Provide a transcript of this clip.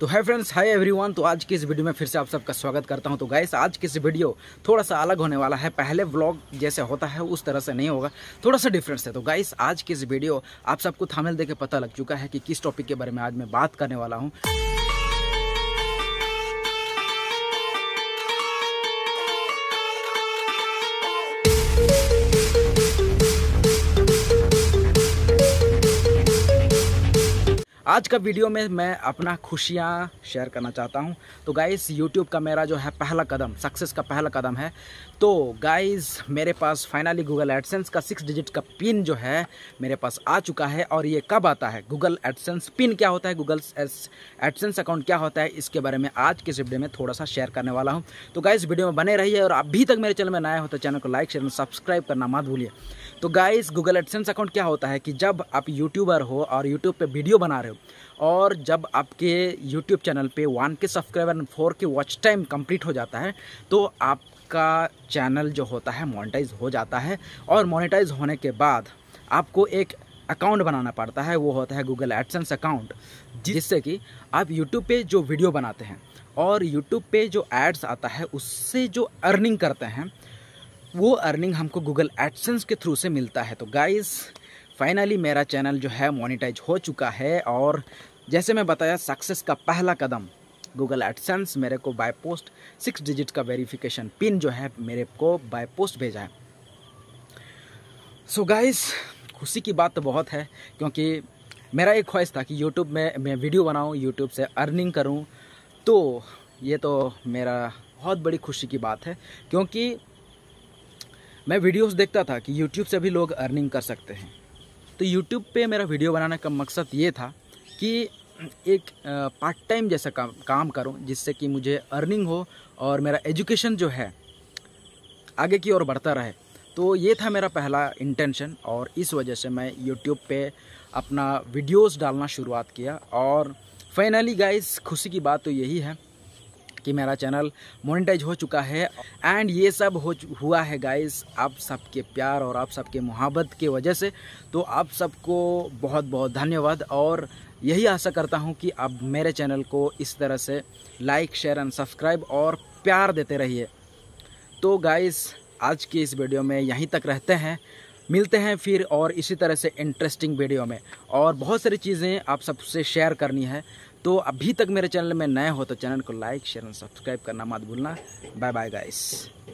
तो hi friends hi everyone तो आज की इस वीडियो में फिर से आप सबका स्वागत करता हूं तो गाइस आज की इस वीडियो थोड़ा सा अलग होने वाला है पहले व्लॉग जैसे होता है उस तरह से नहीं होगा थोड़ा सा डिफरेंस है तो गाइस आज की इस वीडियो आप सबको थामिल दे पता लग चुका है कि किस टॉपिक के बारे में आज मैं बात करने वाला हूँ आज का वीडियो में मैं अपना खुशियाँ शेयर करना चाहता हूँ तो गाइस यूट्यूब का मेरा जो है पहला कदम सक्सेस का पहला कदम है तो गाइस मेरे पास फाइनली गूगल एडसेंस का सिक्स डिजिट का पिन जो है मेरे पास आ चुका है और ये कब आता है गूगल एडसेंस पिन क्या होता है गूगल एडसेंस अकाउंट क्या होता है इसके बारे में आज के इस वीडियो में थोड़ा सा शेयर करने वाला हूँ तो गाइज वीडियो में बने रही और अभी तक मेरे चैनल में नया होता तो चैनल को लाइक शेयर सब्सक्राइब करना मत भूलिए तो गाइस गूगल एडसेंस अकाउंट क्या होता है कि जब आप यूट्यूबर हो और यूट्यूब पे वीडियो बना रहे हो और जब आपके यूट्यूब चैनल पे one K subscriber and four K watch time complete हो जाता है तो आपका चैनल जो होता है मोनिटाइज हो जाता है और मोनिटाइज होने के बाद आपको एक अकाउंट बनाना पड़ता है वो होता है गूगल एडसेंस अकाउंट जिससे कि आप यूट्यूब पे जो वीडियो बनाते हैं और यूट्यूब पे जो एड्स आता है उससे जो अर्निंग करते हैं वो अर्निंग हमको गूगल एडसेंस के थ्रू से मिलता है तो गाइस फाइनली मेरा चैनल जो है मोनिटाइज हो चुका है और जैसे मैं बताया सक्सेस का पहला कदम गूगल एडसेंस मेरे को बाय पोस्ट सिक्स डिजिट का वेरिफिकेशन पिन जो है मेरे को बाय पोस्ट भेजा है सो so गाइस खुशी की बात तो बहुत है क्योंकि मेरा एक ख्वाहिश था कि यूट्यूब में मैं वीडियो बनाऊँ यूट्यूब से अर्निंग करूँ तो ये तो मेरा बहुत बड़ी खुशी की बात है क्योंकि मैं वीडियोस देखता था कि यूट्यूब से भी लोग अर्निंग कर सकते हैं तो यूट्यूब पे मेरा वीडियो बनाने का मकसद ये था कि एक पार्ट टाइम जैसा काम काम करूँ जिससे कि मुझे अर्निंग हो और मेरा एजुकेशन जो है आगे की ओर बढ़ता रहे तो ये था मेरा पहला इंटेंशन और इस वजह से मैं यूट्यूब पर अपना वीडियोज़ डालना शुरुआत किया और फाइनली गाइस खुशी की बात तो यही है कि मेरा चैनल मोनिटाइज हो चुका है एंड ये सब हो हुआ है गाइस आप सबके प्यार और आप सबके मोहब्बत के वजह से तो आप सबको बहुत बहुत धन्यवाद और यही आशा करता हूँ कि आप मेरे चैनल को इस तरह से लाइक शेयर एंड सब्सक्राइब और प्यार देते रहिए तो गाइस आज की इस वीडियो में यहीं तक रहते हैं मिलते हैं फिर और इसी तरह से इंटरेस्टिंग वीडियो में और बहुत सारी चीज़ें आप सबसे शेयर करनी है तो अभी तक मेरे चैनल में नए हो तो चैनल को लाइक शेयर एंड सब्सक्राइब करना मत भूलना बाय बाय गाइस